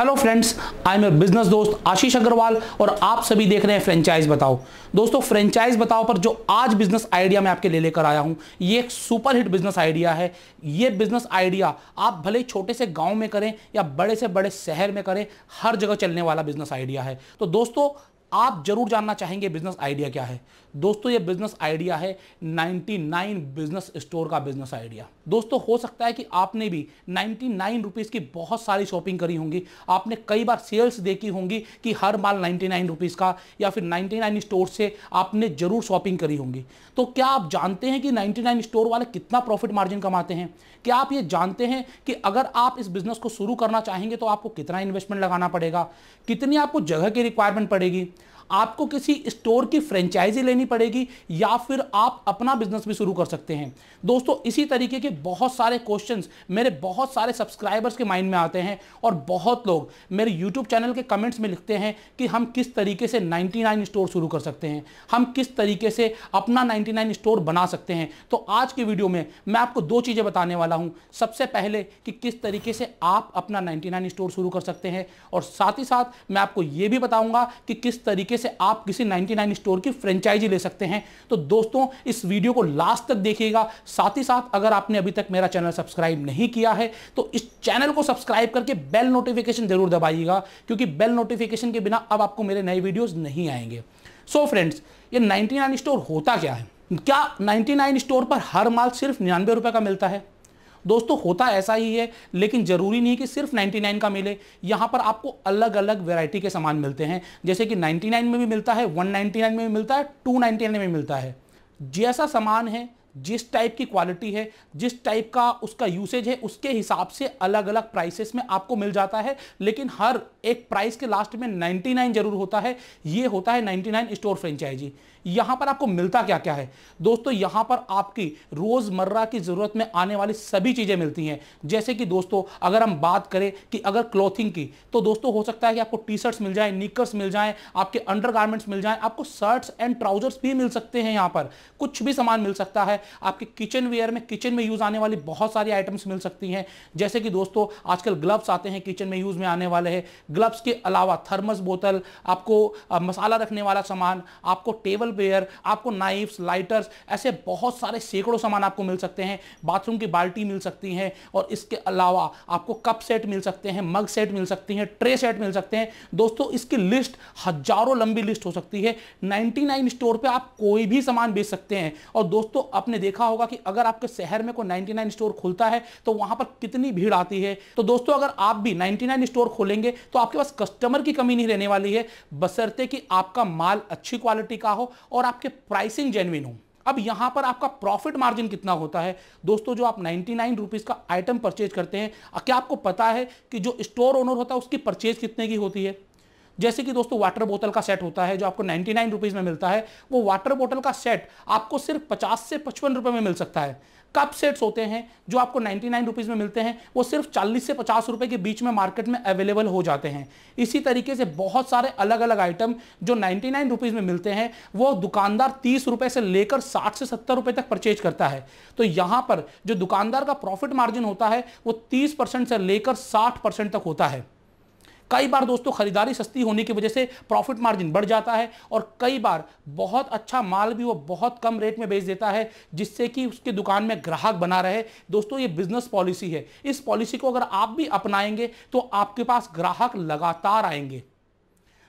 hello friends I am business दोस्त आशीष अग्रवाल और आप सभी देख रहे हैं फ्रेंचाइज बताओ दोस्तों फ्रेंचाइज बताओ पर जो आज बिजनेस आइडिया मैं आपके ले लेकर आया हूं ये एक सुपर हिट बिजनेस आइडिया है ये बिजनेस आइडिया आप भले छोटे से गांव में करें या बड़े से बड़े शहर में करें हर जगह चलने वाला बिजनेस आइडिया है तो दोस्तों आप जरूर जानना चाहेंगे बिजनेस आइडिया क्या है दोस्तों ये बिजनेस आइडिया है 99 बिजनेस स्टोर का बिजनेस आइडिया दोस्तों हो सकता है कि आपने भी 99 नाइन रुपीज़ की बहुत सारी शॉपिंग करी होंगी आपने कई बार सेल्स देखी होंगी कि हर माल 99 नाइन रुपीज़ का या फिर 99 नाइन स्टोर से आपने जरूर शॉपिंग करी होंगी तो क्या आप जानते हैं कि 99 नाइन स्टोर वाले कितना प्रॉफिट मार्जिन कमाते हैं क्या आप ये जानते हैं कि अगर आप इस बिजनेस को शुरू करना चाहेंगे तो आपको कितना इन्वेस्टमेंट लगाना पड़ेगा कितनी आपको जगह की रिक्वायरमेंट पड़ेगी आपको किसी स्टोर की फ्रेंचाइजी लेनी पड़ेगी या फिर आप अपना बिजनेस भी शुरू कर सकते हैं दोस्तों इसी तरीके के बहुत सारे क्वेश्चंस मेरे बहुत सारे सब्सक्राइबर्स के माइंड में आते हैं और बहुत लोग मेरे यूट्यूब चैनल के कमेंट्स में लिखते हैं कि हम किस तरीके से 99 स्टोर शुरू कर सकते हैं हम किस तरीके से अपना 99 स्टोर बना सकते हैं तो आज की वीडियो में मैं आपको दो चीज़ें बताने वाला हूँ सबसे पहले कि किस तरीके से आप अपना नाइन्टी स्टोर शुरू कर सकते हैं और साथ ही साथ मैं आपको ये भी बताऊंगा कि किस तरीके से आप किसी 99 स्टोर की फ्रेंचाइजी ले सकते हैं तो दोस्तों इस वीडियो को लास्ट तक देखिएगा साथ ही साथ अगर आपने अभी तक मेरा चैनल सब्सक्राइब नहीं किया है तो इस चैनल को सब्सक्राइब करके बेल नोटिफिकेशन जरूर दबाइएगा क्योंकि बेल नोटिफिकेशन के बिना अब आपको मेरे नए वीडियोज नहीं आएंगे सो so फ्रेंड्स ये 99 स्टोर होता क्या है क्या 99 स्टोर पर हर माल सिर्फ निन्यानवे रुपये का मिलता है दोस्तों होता ऐसा ही है लेकिन ज़रूरी नहीं कि सिर्फ 99 का मिले यहाँ पर आपको अलग अलग वेराइटी के सामान मिलते हैं जैसे कि 99 में भी मिलता है 199 में भी मिलता है 299 में भी मिलता है जैसा सामान है जिस टाइप की क्वालिटी है जिस टाइप का उसका यूसेज है उसके हिसाब से अलग अलग प्राइसेस में आपको मिल जाता है लेकिन हर एक प्राइस के लास्ट में 99 जरूर होता है ये होता है 99 स्टोर फ्रेंचाइजी यहां पर आपको मिलता क्या क्या है दोस्तों यहां पर आपकी रोजमर्रा की जरूरत में आने वाली सभी चीजें मिलती हैं जैसे कि दोस्तों अगर हम बात करें कि अगर क्लोथिंग की तो दोस्तों हो सकता है कि आपको टी शर्ट्स मिल जाए निकर्स मिल जाए आपके अंडर मिल जाए आपको शर्ट्स एंड ट्राउजर्स भी मिल सकते हैं यहां पर कुछ भी सामान मिल सकता है आपके किचन वेयर में किचन में यूज आने वाली बहुत सारी आइटम्स मिल सकती हैं जैसे कि दोस्तों आजकल ग्लव्स आते हैं किचन में यूज में आने वाले हैं ग्लव्स के अलावा थर्मस बोतल आपको मसाला रखने वाला सामान आपको टेबल बेयर आपको नाइफ्स लाइटर्स ऐसे बहुत सारे सैकड़ों सामान आपको मिल सकते हैं बाथरूम की बाल्टी मिल सकती हैं और इसके अलावा आपको कप सेट मिल सकते हैं मग सेट मिल सकती हैं ट्रे सेट मिल सकते हैं दोस्तों इसकी लिस्ट हजारों लंबी लिस्ट हो सकती है 99 स्टोर पे आप कोई भी सामान बेच सकते हैं और दोस्तों आपने देखा होगा कि अगर आपके शहर में कोई 99 स्टोर खुलता है तो वहां पर कितनी भीड़ आती है तो दोस्तों अगर आप भी 99 स्टोर खोलेंगे तो आपके पास कस्टमर की कमी नहीं रहने वाली है बसरते कि आपका माल अच्छी क्वालिटी का हो और आपके प्राइसिंग जेनविन हो अब यहां पर आपका प्रॉफिट मार्जिन कितना होता है दोस्तों जो आप नाइन्टी नाइन रुपीज़ का आइटम परचेज करते हैं क्या आपको पता है कि जो स्टोर ओनर होता है उसकी परचेज कितने की होती है जैसे कि दोस्तों वाटर बोतल का सेट होता है जो आपको नाइन्टी नाइन रुपीज़ में मिलता है वो वाटर बोतल का सेट आपको सिर्फ पचास से पचपन रुपए में मिल सकता है कप सेट्स होते हैं जो आपको 99 नाइन रुपीज़ में मिलते हैं वो सिर्फ चालीस से पचास रुपए के बीच में मार्केट में अवेलेबल हो जाते हैं इसी तरीके से बहुत सारे अलग अलग आइटम जो नाइन्टी नाइन रुपीज़ में मिलते हैं वो दुकानदार तीस रुपए से लेकर साठ से सत्तर रुपए तक परचेज करता है तो यहाँ पर जो दुकानदार का प्रॉफिट मार्जिन होता है वो तीस परसेंट से लेकर साठ परसेंट तक होता है कई बार दोस्तों खरीदारी सस्ती होने की वजह से प्रॉफिट मार्जिन बढ़ जाता है और कई बार बहुत अच्छा माल भी वो बहुत कम रेट में बेच देता है जिससे कि उसके दुकान में ग्राहक बना रहे दोस्तों ये बिजनेस पॉलिसी है इस पॉलिसी को अगर आप भी अपनाएंगे तो आपके पास ग्राहक लगातार आएंगे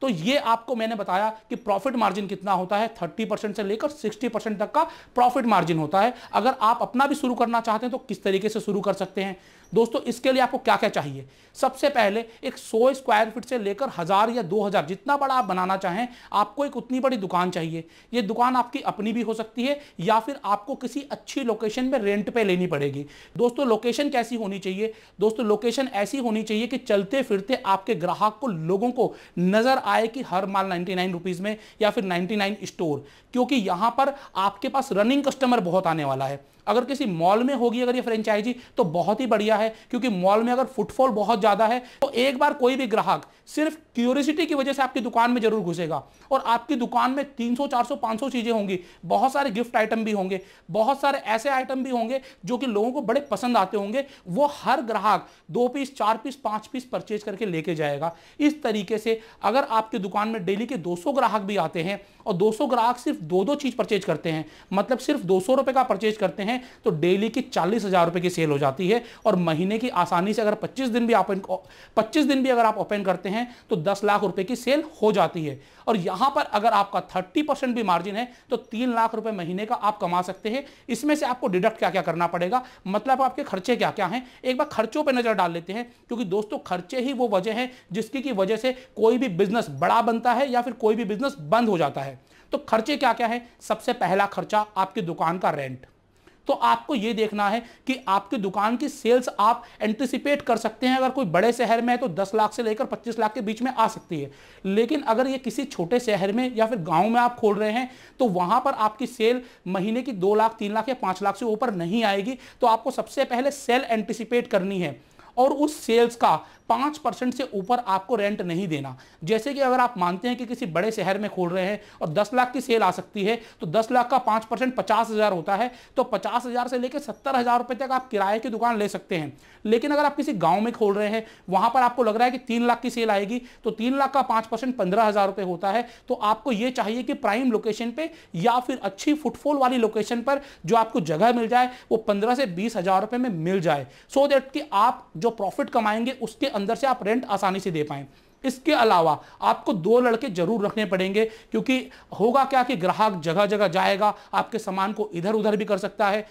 तो ये आपको मैंने बताया कि प्रॉफिट मार्जिन कितना होता है 30 परसेंट से लेकर 60 परसेंट तक का प्रॉफिट मार्जिन होता है अगर आप अपना भी शुरू करना चाहते हैं तो किस तरीके से शुरू कर सकते हैं दोस्तों इसके लिए आपको क्या क्या चाहिए सबसे पहले एक सौ स्क्वायर फीट से लेकर हज़ार या दो हज़ार जितना बड़ा आप बनाना चाहें आपको एक उतनी बड़ी दुकान चाहिए ये दुकान आपकी अपनी भी हो सकती है या फिर आपको किसी अच्छी लोकेशन में रेंट पे लेनी पड़ेगी दोस्तों लोकेशन कैसी होनी चाहिए दोस्तों लोकेशन ऐसी होनी चाहिए कि चलते फिरते आपके ग्राहक को लोगों को नज़र आए कि हर माल नाइन्टी नाइन में या फिर नाइन्टी स्टोर क्योंकि यहाँ पर आपके पास रनिंग कस्टमर बहुत आने वाला है अगर किसी मॉल में होगी अगर ये फ्रेंचाइजी तो बहुत ही बढ़िया है क्योंकि मॉल में अगर फुटफॉल बहुत ज़्यादा है तो एक बार कोई भी ग्राहक सिर्फ क्यूरियसिटी की वजह से आपकी दुकान में जरूर घुसेगा और आपकी दुकान में 300, 400, 500 चीज़ें होंगी बहुत सारे गिफ्ट आइटम भी होंगे बहुत सारे ऐसे आइटम भी होंगे जो कि लोगों को बड़े पसंद आते होंगे वो हर ग्राहक दो पीस चार पीस पाँच पीस परचेज करके लेके जाएगा इस तरीके से अगर आपकी दुकान में डेली के दो ग्राहक भी आते हैं और दो ग्राहक सिर्फ दो दो चीज़ परचेज करते हैं मतलब सिर्फ दो सौ का परचेज करते हैं हैं तो डेली की चालीस हज़ार रुपए की सेल हो जाती है और महीने की आसानी से अगर 25 दिन भी आप पच्चीस दिन भी अगर आप ओपन करते हैं तो दस लाख रुपए की सेल हो जाती है और यहां पर अगर आपका थर्टी परसेंट भी मार्जिन है तो तीन लाख रुपए महीने का आप कमा सकते हैं इसमें से आपको डिडक्ट क्या क्या करना पड़ेगा मतलब आपके खर्चे क्या क्या हैं एक बार खर्चों पर नज़र डाल लेते हैं क्योंकि दोस्तों खर्चे ही वो वजह है जिसकी की वजह से कोई भी बिजनेस बड़ा बनता है या फिर कोई भी बिजनेस बंद हो जाता है तो खर्चे क्या क्या है सबसे पहला खर्चा आपकी दुकान का रेंट तो आपको यह देखना है कि आपकी दुकान की सेल्स आप एंटिसिपेट कर सकते हैं अगर कोई बड़े शहर में है तो दस लाख से लेकर पच्चीस लाख के बीच में आ सकती है लेकिन अगर ये किसी छोटे शहर में या फिर गांव में आप खोल रहे हैं तो वहां पर आपकी सेल महीने की दो लाख तीन लाख या पाँच लाख से ऊपर नहीं आएगी तो आपको सबसे पहले सेल एंटिसिपेट करनी है और उस सेल्स का पांच परसेंट से ऊपर आपको रेंट नहीं देना जैसे कि अगर आप मानते हैं कि किसी बड़े शहर में खोल रहे हैं और दस लाख की सेल आ सकती है तो दस लाख का पांच परसेंट पचास हज़ार होता है तो पचास हज़ार से लेकर सत्तर हज़ार रुपए तक आप किराए की दुकान ले सकते हैं लेकिन अगर आप किसी गांव में खोल रहे हैं वहां पर आपको लग रहा है कि तीन लाख की सेल आएगी तो तीन लाख का पांच परसेंट पंद्रह हज़ार रुपए होता है तो आपको यह चाहिए कि प्राइम लोकेशन पे या फिर अच्छी फुटफॉल वाली लोकेशन पर जो आपको जगह मिल जाए वो पंद्रह से बीस हज़ार रुपए में मिल जाए सो so देट कि आप जो प्रॉफिट कमाएंगे उसके अंदर से आप रेंट आसानी से दे पाएँ इसके अलावा आपको दो लड़के जरूर रखने पड़ेंगे क्योंकि होगा क्या कि ग्राहक जगह जगह जाएगा आपके सामान को इधर उधर भी कर सकता है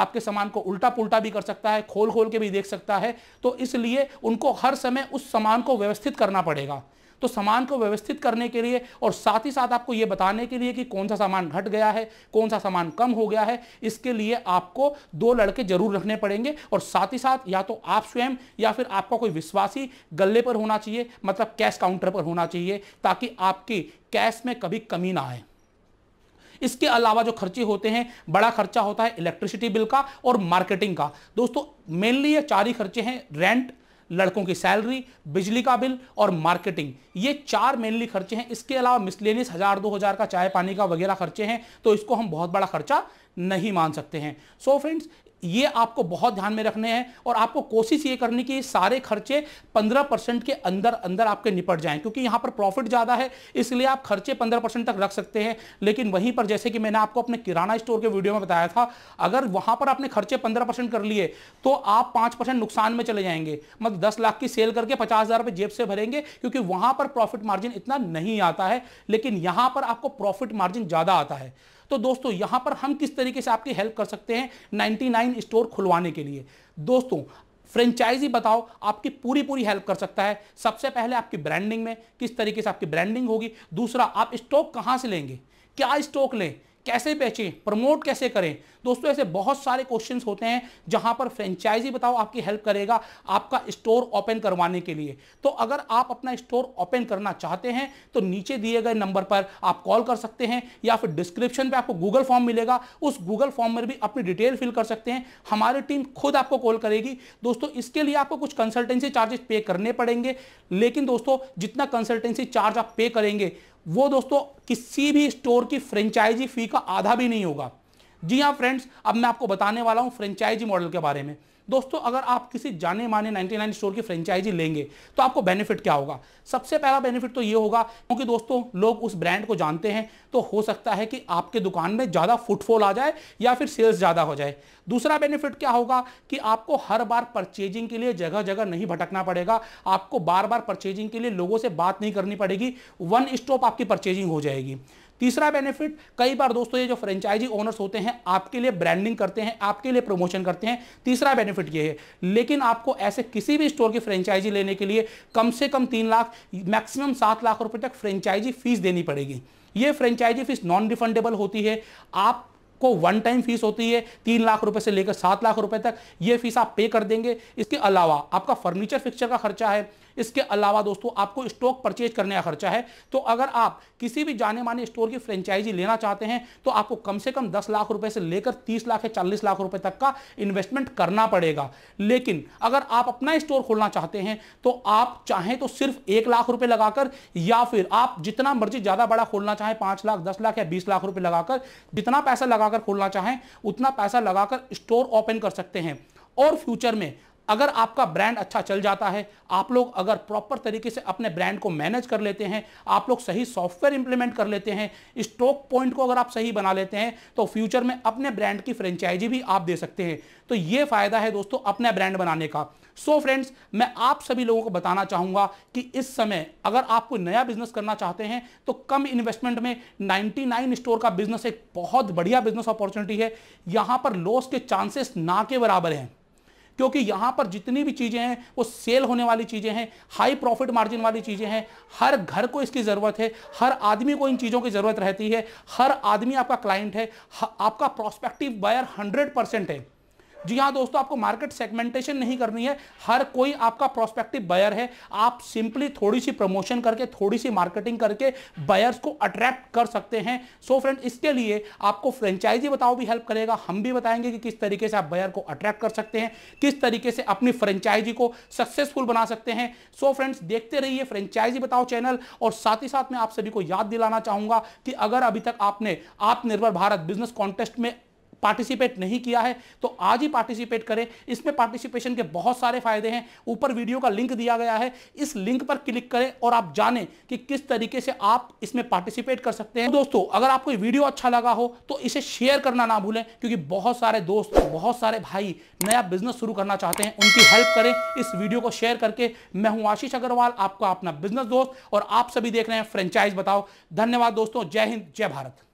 आपके सामान को उल्टा पुल्टा भी कर सकता है खोल खोल के भी देख सकता है तो इसलिए उनको हर समय उस सामान को व्यवस्थित करना पड़ेगा तो सामान को व्यवस्थित करने के लिए और साथ ही साथ आपको यह बताने के लिए कि कौन सा सामान घट गया है कौन सा सामान कम हो गया है इसके लिए आपको दो लड़के जरूर रखने पड़ेंगे और साथ ही साथ या तो आप स्वयं या फिर आपका कोई विश्वासी गले पर होना चाहिए मतलब कैश काउंटर पर होना चाहिए ताकि आपकी कैश में कभी कमी ना आए इसके अलावा जो खर्चे होते हैं बड़ा खर्चा होता है इलेक्ट्रिसिटी बिल का और मार्केटिंग का दोस्तों मेनली ये चार ही खर्चे हैं रेंट लड़कों की सैलरी बिजली का बिल और मार्केटिंग ये चार मेनली खर्चे हैं इसके अलावा मिसलेनियस हज़ार दो हज़ार का चाय पानी का वगैरह खर्चे हैं तो इसको हम बहुत बड़ा खर्चा नहीं मान सकते हैं सो so फ्रेंड्स ये आपको बहुत ध्यान में रखने हैं और आपको कोशिश ये करनी कि सारे खर्चे 15 परसेंट के अंदर अंदर आपके निपट जाएं क्योंकि यहाँ पर प्रॉफिट ज़्यादा है इसलिए आप खर्चे 15 परसेंट तक रख सकते हैं लेकिन वहीं पर जैसे कि मैंने आपको अपने किराना स्टोर के वीडियो में बताया था अगर वहाँ पर आपने खर्चे पंद्रह कर लिए तो आप पाँच नुकसान में चले जाएंगे मतलब दस लाख की सेल करके पचास हज़ार जेब से भरेंगे क्योंकि वहाँ पर प्रॉफिट मार्जिन इतना नहीं आता है लेकिन यहाँ पर आपको प्रॉफिट मार्जिन ज़्यादा आता है तो दोस्तों यहां पर हम किस तरीके से आपकी हेल्प कर सकते हैं 99 स्टोर खुलवाने के लिए दोस्तों फ्रेंचाइजी बताओ आपकी पूरी पूरी हेल्प कर सकता है सबसे पहले आपकी ब्रांडिंग में किस तरीके से आपकी ब्रांडिंग होगी दूसरा आप स्टॉक कहाँ से लेंगे क्या स्टॉक लें कैसे बेचें प्रमोट कैसे करें दोस्तों ऐसे बहुत सारे क्वेश्चन होते हैं जहां पर फ्रेंचाइजी बताओ आपकी हेल्प करेगा आपका स्टोर ओपन करवाने के लिए तो अगर आप अपना स्टोर ओपन करना चाहते हैं तो नीचे दिए गए नंबर पर आप कॉल कर सकते हैं या फिर डिस्क्रिप्शन पे आपको गूगल फॉर्म मिलेगा उस गूगल फॉर्म में भी अपनी डिटेल फिल कर सकते हैं हमारी टीम खुद आपको कॉल करेगी दोस्तों इसके लिए आपको कुछ कंसल्टेंसी चार्जेस पे करने पड़ेंगे लेकिन दोस्तों जितना कंसल्टेंसी चार्ज आप पे करेंगे वो दोस्तों किसी भी स्टोर की फ्रेंचाइजी फी का आधा भी नहीं होगा जी हाँ फ्रेंड्स अब मैं आपको बताने वाला हूँ फ्रेंचाइजी मॉडल के बारे में दोस्तों अगर आप किसी जाने माने 99 स्टोर की फ्रेंचाइजी लेंगे तो आपको बेनिफिट क्या होगा सबसे पहला बेनिफिट तो ये होगा क्योंकि दोस्तों लोग उस ब्रांड को जानते हैं तो हो सकता है कि आपके दुकान में ज़्यादा फुटफॉल आ जाए या फिर सेल्स ज़्यादा हो जाए दूसरा बेनिफिट क्या होगा कि आपको हर बार परचेजिंग के लिए जगह जगह नहीं भटकना पड़ेगा आपको बार बार परचेजिंग के लिए लोगों से बात नहीं करनी पड़ेगी वन स्टॉप आपकी परचेजिंग हो जाएगी तीसरा बेनिफिट कई बार दोस्तों ये जो फ्रेंचाइजी ओनर्स होते हैं आपके लिए ब्रांडिंग करते हैं आपके लिए प्रमोशन करते हैं तीसरा बेनिफिट ये है लेकिन आपको ऐसे किसी भी स्टोर की फ्रेंचाइजी लेने के लिए कम से कम तीन लाख मैक्सिमम सात लाख रुपए तक फ्रेंचाइजी फीस देनी पड़ेगी ये फ्रेंचाइजी फीस नॉन रिफंडेबल होती है आप को वन टाइम फीस होती है तीन लाख रुपए से लेकर सात लाख रुपए तक ये फीस आप पे कर देंगे इसके अलावा आपका फर्नीचर फिक्चर का खर्चा है इसके अलावा दोस्तों आपको स्टॉक परचेज करने का खर्चा है तो अगर आप किसी भी जाने माने स्टोर की फ्रेंचाइजी लेना चाहते हैं तो आपको कम से कम दस लाख रुपए से लेकर तीस लाख या चालीस लाख रुपए तक का इन्वेस्टमेंट करना पड़ेगा लेकिन अगर आप अपना स्टोर खोलना चाहते हैं तो आप चाहें तो सिर्फ एक लाख रुपए लगाकर या फिर आप जितना मर्जी ज्यादा बड़ा खोलना चाहें पांच लाख दस लाख या बीस लाख रुपए लगाकर जितना पैसा लगाकर खोलना चाहें उतना पैसा लगाकर स्टोर ओपन कर सकते हैं और फ्यूचर में अगर आपका ब्रांड अच्छा चल जाता है आप लोग अगर प्रॉपर तरीके से अपने ब्रांड को मैनेज कर लेते हैं आप लोग सही सॉफ्टवेयर इंप्लीमेंट कर लेते हैं स्टॉक पॉइंट को अगर आप सही बना लेते हैं तो फ्यूचर में अपने ब्रांड की फ्रेंचाइजी भी आप दे सकते हैं तो ये फायदा है दोस्तों अपने ब्रांड बनाने का सो so फ्रेंड्स मैं आप सभी लोगों को बताना चाहूंगा कि इस समय अगर आप कोई नया बिजनेस करना चाहते हैं तो कम इन्वेस्टमेंट में 99 स्टोर का बिजनेस एक बहुत बढ़िया बिजनेस अपॉर्चुनिटी है यहां पर लॉस के चांसेस ना के बराबर हैं क्योंकि यहां पर जितनी भी चीजें हैं वो सेल होने वाली चीजें हैं हाई प्रॉफिट मार्जिन वाली चीजें हैं हर घर को इसकी जरूरत है हर आदमी को इन चीजों की जरूरत रहती है हर आदमी आपका क्लाइंट है आपका प्रोस्पेक्टिव बायर हंड्रेड परसेंट है जी हाँ दोस्तों आपको मार्केट सेगमेंटेशन नहीं करनी है हर कोई आपका प्रोस्पेक्टिव बायर है आप सिंपली थोड़ी सी प्रमोशन करके थोड़ी सी मार्केटिंग करके बायर्स को अट्रैक्ट कर सकते हैं सो फ्रेंड इसके लिए आपको फ्रेंचाइजी बताओ भी हेल्प करेगा हम भी बताएंगे कि किस तरीके से आप बायर को अट्रैक्ट कर सकते हैं किस तरीके से अपनी फ्रेंचाइजी को सक्सेसफुल बना सकते हैं सो so फ्रेंड्स देखते रहिए फ्रेंचाइजी बताओ चैनल और साथ ही साथ मैं आप सभी को याद दिलाना चाहूंगा कि अगर अभी तक आपने आत्मनिर्भर भारत बिजनेस कॉन्टेस्ट में पार्टिसिपेट नहीं किया है तो आज ही पार्टिसिपेट करें इसमें पार्टिसिपेशन के बहुत सारे फायदे हैं ऊपर वीडियो का लिंक दिया गया है इस लिंक पर क्लिक करें और आप जानें कि किस तरीके से आप इसमें पार्टिसिपेट कर सकते हैं तो दोस्तों अगर आपको वीडियो अच्छा लगा हो तो इसे शेयर करना ना भूलें क्योंकि बहुत सारे दोस्त बहुत सारे भाई नया बिजनेस शुरू करना चाहते हैं उनकी हेल्प करें इस वीडियो को शेयर करके मैं हूं आशीष अग्रवाल आपका अपना बिजनेस दोस्त और आप सभी देख रहे हैं फ्रेंचाइज बताओ धन्यवाद दोस्तों जय हिंद जय भारत